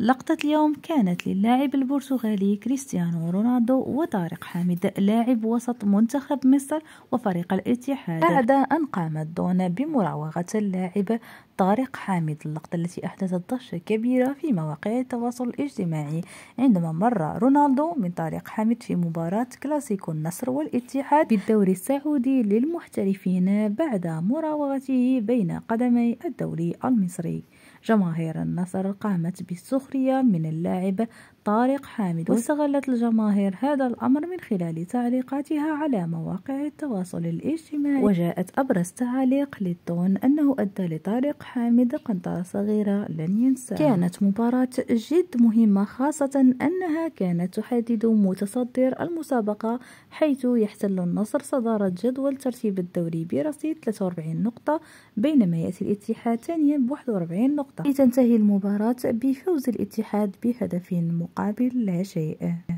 لقطة اليوم كانت للاعب البرتغالي كريستيانو رونالدو وطارق حامد لاعب وسط منتخب مصر وفريق الاتحاد بعد أن قامت دون بمراوغة اللاعب طارق حامد اللقطة التي أحدثت ضجة كبيرة في مواقع التواصل الاجتماعي عندما مر رونالدو من طارق حامد في مباراة كلاسيكو النصر والاتحاد بالدوري السعودي للمحترفين بعد مراوغته بين قدمي الدوري المصري جماهير النصر قامت بالسخرية من اللاعب طارق حامد واستغلت الجماهير هذا الأمر من خلال تعليقاتها على مواقع التواصل الاجتماعي وجاءت أبرز تعليق للتون أنه أدى لطارق حامد قنطرة صغيرة لن ينسى كانت مباراة جد مهمة خاصة أنها كانت تحدد متصدر المسابقة حيث يحتل النصر صدارة جدول ترتيب الدوري برصيد 43 نقطة بينما يأتي الاتحاد ثانيا ب 41 نقطة لتنتهي المباراة بفوز الاتحاد بهدف مقابل مقابل لا شيء.